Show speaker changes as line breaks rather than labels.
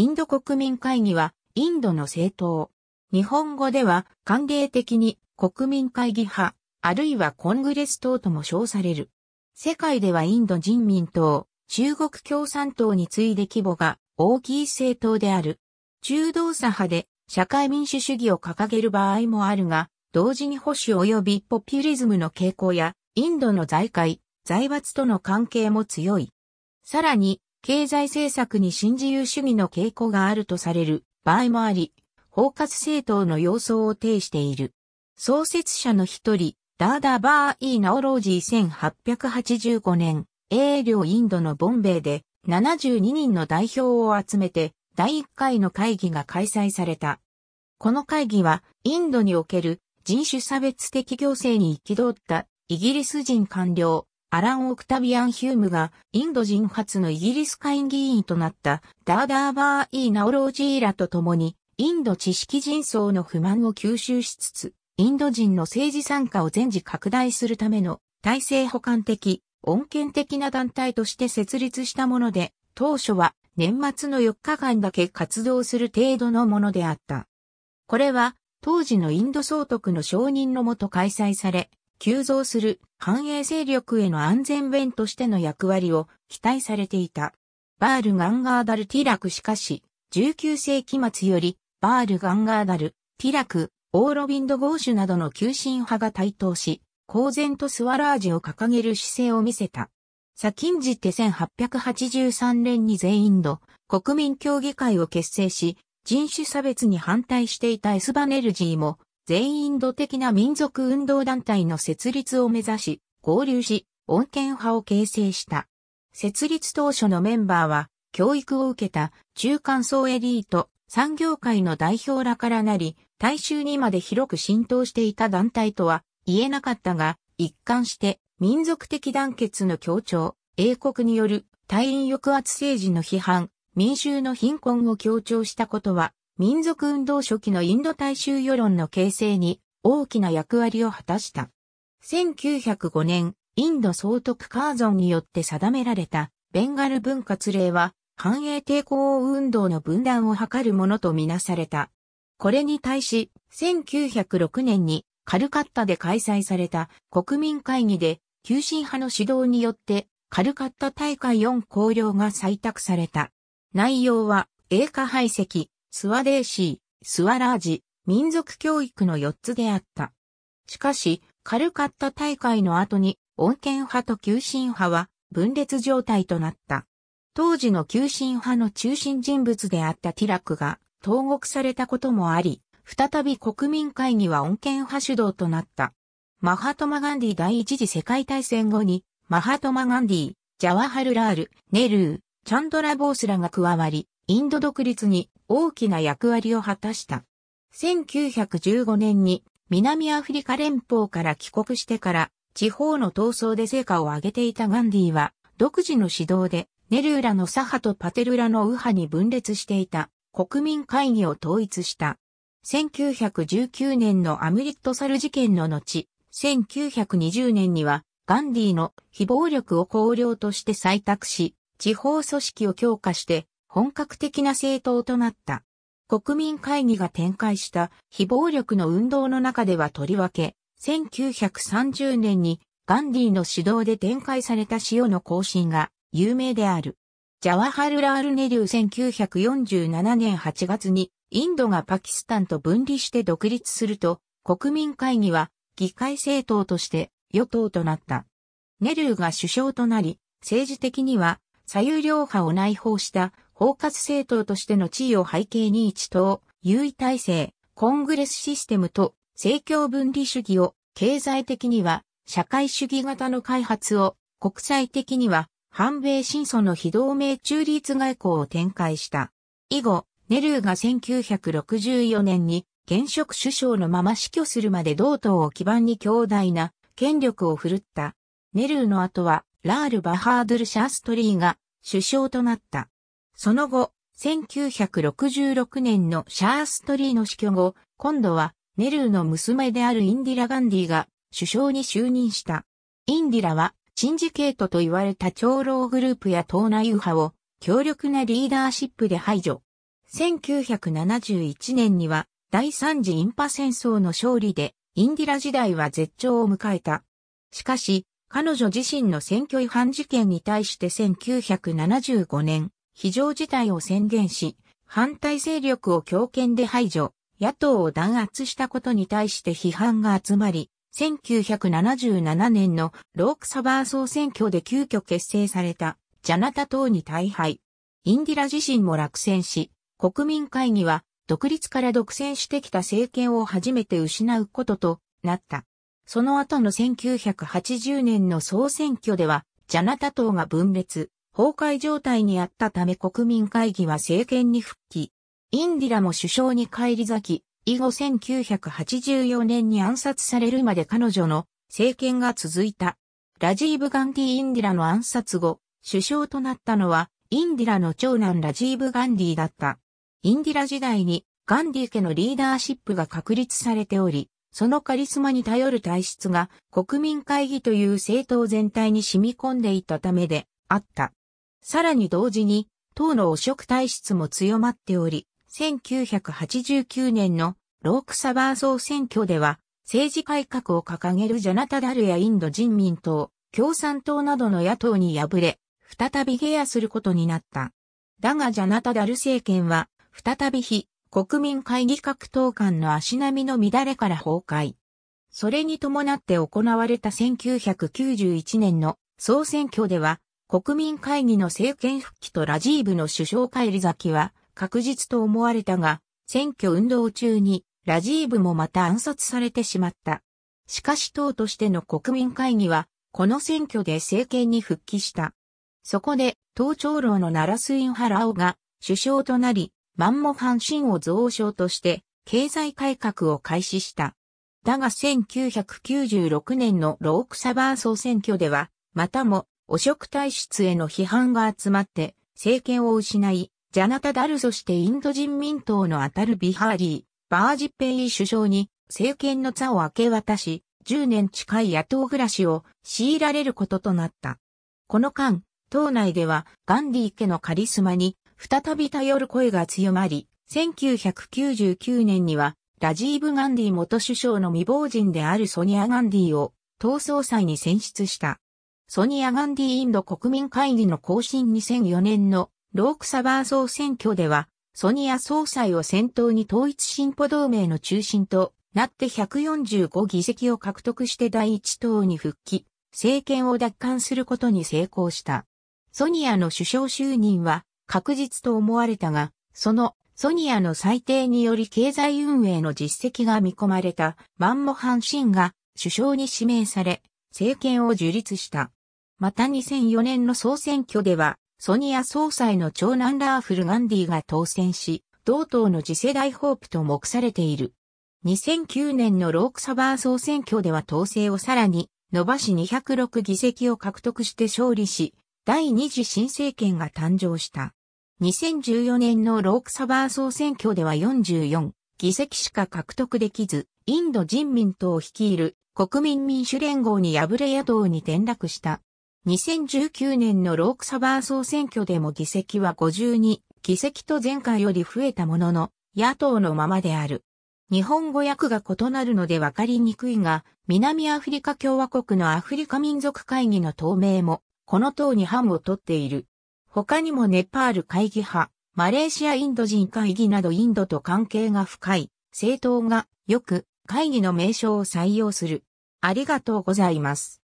インド国民会議は、インドの政党。日本語では、歓迎的に国民会議派、あるいはコングレス党とも称される。世界ではインド人民党、中国共産党に次いで規模が大きい政党である。中道左派で社会民主主義を掲げる場合もあるが、同時に保守及びポピュリズムの傾向や、インドの財界、財閥との関係も強い。さらに、経済政策に新自由主義の傾向があるとされる場合もあり、包括政党の様相を呈している。創設者の一人、ダーダーバー・イー・ナオロージー1885年、英領インドのボンベイで72人の代表を集めて第1回の会議が開催された。この会議はインドにおける人種差別的行政に行き通ったイギリス人官僚アラン・オクタビアン・ヒュームがインド人初のイギリス会議員となったダーダーバー・イー・ナオロージーらと共にインド知識人層の不満を吸収しつつインド人の政治参加を全時拡大するための体制補完的、穏健的な団体として設立したもので当初は年末の4日間だけ活動する程度のものであった。これは当時のインド総督の承認のもと開催され、急増する繁栄勢力への安全弁としての役割を期待されていた。バール・ガンガーダル・ティラクしかし、19世紀末より、バール・ガンガーダル、ティラク、オーロビンド・ゴーシュなどの急進派が台頭し、公然とスワラージを掲げる姿勢を見せた。先んじて1883年に全インド国民協議会を結成し、人種差別に反対していたエスバネルジーも全インド的な民族運動団体の設立を目指し、合流し、穏健派を形成した。設立当初のメンバーは、教育を受けた中間層エリート、産業界の代表らからなり、大衆にまで広く浸透していた団体とは言えなかったが、一貫して民族的団結の協調、英国による隊員抑圧政治の批判、民衆の貧困を強調したことは民族運動初期のインド大衆世論の形成に大きな役割を果たした。1905年、インド総督カーゾンによって定められたベンガル分割令は繁栄抵抗運動の分断を図るものとみなされた。これに対し、1906年にカルカッタで開催された国民会議で、急進派の指導によってカルカッタ大会4綱領が採択された。内容は、英華排斥、スワデーシー、スワラージ、民族教育の4つであった。しかし、軽かった大会の後に、穏健派と急進派は分裂状態となった。当時の急進派の中心人物であったティラクが投獄されたこともあり、再び国民会議は穏健派主導となった。マハトマガンディ第一次世界大戦後に、マハトマガンディ、ジャワハルラール、ネルー、チャンドラボースらが加わり、インド独立に大きな役割を果たした。1915年に南アフリカ連邦から帰国してから地方の闘争で成果を上げていたガンディは独自の指導でネルーラの左派とパテルラの右派に分裂していた国民会議を統一した。1919年のアムリットサル事件の後、1920年にはガンディの非暴力を綱領として採択し、地方組織を強化して本格的な政党となった。国民会議が展開した非暴力の運動の中ではとりわけ、1930年にガンディの指導で展開された塩の行進が有名である。ジャワハルラールネリュー1947年8月にインドがパキスタンと分離して独立すると国民会議は議会政党として与党となった。ネリューが首相となり、政治的には左右両派を内包した包括政党としての地位を背景に一党、優位体制、コングレスシステムと政教分離主義を、経済的には社会主義型の開発を、国際的には反米新祖の非同盟中立外交を展開した。以後、ネルーが1964年に現職首相のまま死去するまで同党を基盤に強大な権力を振るった。ネルーの後はラール・バハードル・シャーストリーが首相となった。その後、1966年のシャーストリーの死去後、今度はネルーの娘であるインディラ・ガンディが首相に就任した。インディラは、チンジケートと言われた長老グループや党内右派を強力なリーダーシップで排除。1971年には第三次インパ戦争の勝利でインディラ時代は絶頂を迎えた。しかし、彼女自身の選挙違反事件に対して1975年、非常事態を宣言し、反対勢力を強権で排除、野党を弾圧したことに対して批判が集まり、1977年のロークサバー総選挙で急遽結成されたジャナタ党に大敗。インディラ自身も落選し、国民会議は独立から独占してきた政権を初めて失うこととなった。その後の1980年の総選挙では、ジャナタ党が分裂。崩壊状態にあったため国民会議は政権に復帰。インディラも首相に返り咲き、以後1984年に暗殺されるまで彼女の政権が続いた。ラジーブ・ガンディ・インディラの暗殺後、首相となったのは、インディラの長男ラジーブ・ガンディだった。インディラ時代に、ガンディ家のリーダーシップが確立されており、そのカリスマに頼る体質が国民会議という政党全体に染み込んでいたためであった。さらに同時に、党の汚職体質も強まっており、1989年のロークサバー総選挙では、政治改革を掲げるジャナタダルやインド人民党、共産党などの野党に敗れ、再び下野することになった。だがジャナタダル政権は、再び非国民会議格闘官の足並みの乱れから崩壊。それに伴って行われた1991年の総選挙では、国民会議の政権復帰とラジーブの首相返り咲きは確実と思われたが、選挙運動中にラジーブもまた暗殺されてしまった。しかし党としての国民会議は、この選挙で政権に復帰した。そこで、党長老のナラスインハラオが首相となり、マンモハンシンを増相として、経済改革を開始した。だが1996年のロークサバー総選挙では、またも汚職体質への批判が集まって政権を失い、ジャナタダルそしてインド人民党のアタルビハーリー、バージペイ首相に政権の座を明け渡し、10年近い野党暮らしを強いられることとなった。この間、党内ではガンディ家のカリスマに再び頼る声が強まり、1999年にはラジーブ・ガンディ元首相の未亡人であるソニア・ガンディを党総裁に選出した。ソニア・ガンディインド国民会議の更新2004年のロークサバー総選挙では、ソニア総裁を先頭に統一進歩同盟の中心となって145議席を獲得して第一党に復帰、政権を奪還することに成功した。ソニアの首相就任は確実と思われたが、そのソニアの裁定により経済運営の実績が見込まれたマンモハン・シンが首相に指名され、政権を樹立した。また2004年の総選挙では、ソニア総裁の長男ラーフル・ガンディが当選し、同党の次世代ホープと目されている。2009年のロークサバー総選挙では統制をさらに伸ばし206議席を獲得して勝利し、第二次新政権が誕生した。2014年のロークサバー総選挙では44議席しか獲得できず、インド人民党を率いる国民民主連合に敗れ野党に転落した。2019年のロークサバー総選挙でも議席は52議席と前回より増えたものの、野党のままである。日本語訳が異なるのでわかりにくいが、南アフリカ共和国のアフリカ民族会議の党名も、この党に反を取っている。他にもネパール会議派、マレーシアインド人会議などインドと関係が深い政党がよく会議の名称を採用する。ありがとうございます。